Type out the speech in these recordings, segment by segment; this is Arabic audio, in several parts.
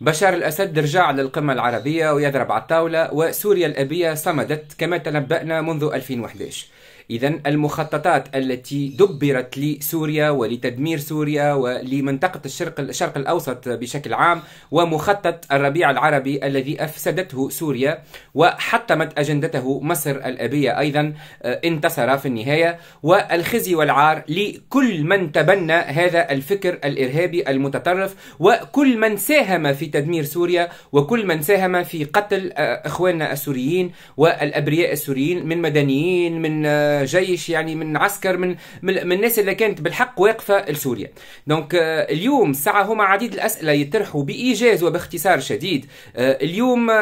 بشار الأسد رجع للقمة العربية ويضرب على الطاولة وسوريا الأبية صمدت كما تنبأنا منذ 2011 إذا المخططات التي دبرت لسوريا ولتدمير سوريا ولمنطقة الشرق الشرق الأوسط بشكل عام ومخطط الربيع العربي الذي أفسدته سوريا وحطمت أجندته مصر الأبية أيضا آه، انتصر في النهاية والخزي والعار لكل من تبنى هذا الفكر الإرهابي المتطرف وكل من ساهم في تدمير سوريا وكل من ساهم في قتل آه، إخواننا السوريين والأبرياء السوريين من مدنيين من آه، جيش يعني من عسكر من من الناس اللي كانت بالحق واقفه لسوريا دونك آه، اليوم ساعه هما عديد الاسئله يطرحوا بايجاز وباختصار شديد آه، اليوم آه،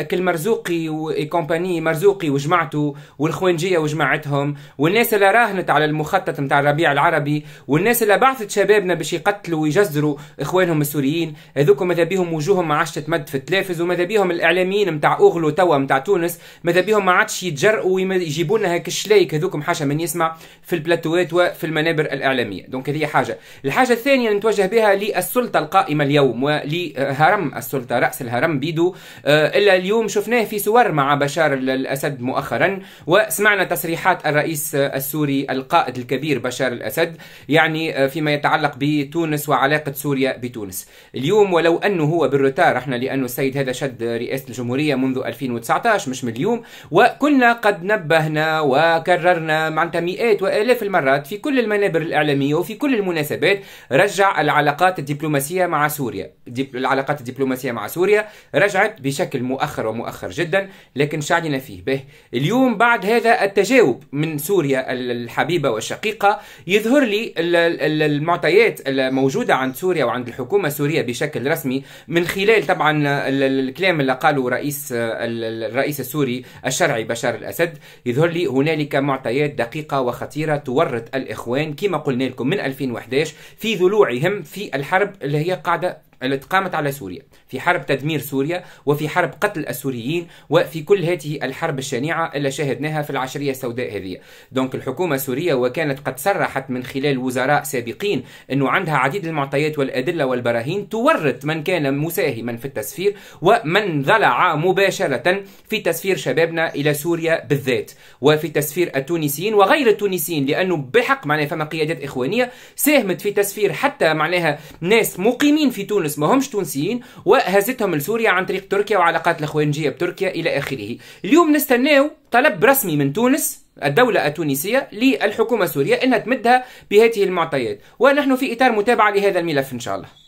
اكل مرزوقي وكومباني مرزوقي وجماعته والخوانجيه وجماعتهم والناس اللي راهنت على المخطط نتاع الربيع العربي والناس اللي بعثت شبابنا باش يقتلوا ويجزروا اخوانهم السوريين هذوك ماذا بيهم وجوههم ما عادش تتمد في التلافز وماذا بيهم الاعلاميين نتاع اوغلو توا نتاع تونس ماذا بيهم ما عادش يتجرؤوا يجيبوا لنا هاك الشلايك هذوكم حاشا من يسمع في البلاتوات وفي المنابر الاعلاميه دونك هذه حاجه الحاجه الثانيه نتوجه بها للسلطه القائمه اليوم ولهرم السلطه راس الهرم بيدو آه، الا اليوم شفناه في صور مع بشار الاسد مؤخرا وسمعنا تصريحات الرئيس السوري القائد الكبير بشار الاسد يعني آه، فيما يتعلق بتونس وعلاقه سوريا بتونس اليوم ولو انه هو بالروتار احنا لانه السيد هذا شد رئاسه الجمهوريه منذ 2019 مش من اليوم وكنا قد نبهنا وكررنا كررنا معناتها مئات والاف المرات في كل المنابر الاعلاميه وفي كل المناسبات رجع العلاقات الدبلوماسيه مع سوريا العلاقات الدبلوماسيه مع سوريا رجعت بشكل مؤخر ومؤخر جدا لكن شعلنا فيه به اليوم بعد هذا التجاوب من سوريا الحبيبه والشقيقه يظهر لي المعطيات الموجوده عند سوريا وعند الحكومه السوريه بشكل رسمي من خلال طبعا الكلام اللي قاله رئيس الرئيس السوري الشرعي بشار الاسد يظهر لي هنالك معطيات دقيقة وخطيرة تورط الإخوان كما قلنا لكم من 2011 في ضلوعهم في الحرب اللي هي قاعدة التي قامت على سوريا في حرب تدمير سوريا وفي حرب قتل السوريين وفي كل هذه الحرب الشنيعة اللي شاهدناها في العشرية السوداء هذه دونك الحكومة السورية وكانت قد صرحت من خلال وزراء سابقين أنه عندها عديد المعطيات والأدلة والبراهين تورط من كان مساهما في التسفير ومن ضلع مباشرة في تسفير شبابنا إلى سوريا بالذات وفي تسفير التونسيين وغير التونسيين لأنه بحق معناها فما قيادات إخوانية ساهمت في تسفير حتى معناها ناس مقيمين في تونس الناس ماهمش تونسيين وهزتهم لسوريا عن طريق تركيا وعلاقات الاخوانجيه بتركيا الى اخره اليوم نستناو طلب رسمي من تونس الدولة التونسية للحكومة السورية أنها تمدها بهذه المعطيات ونحن في إطار متابعة لهذا الملف إن شاء الله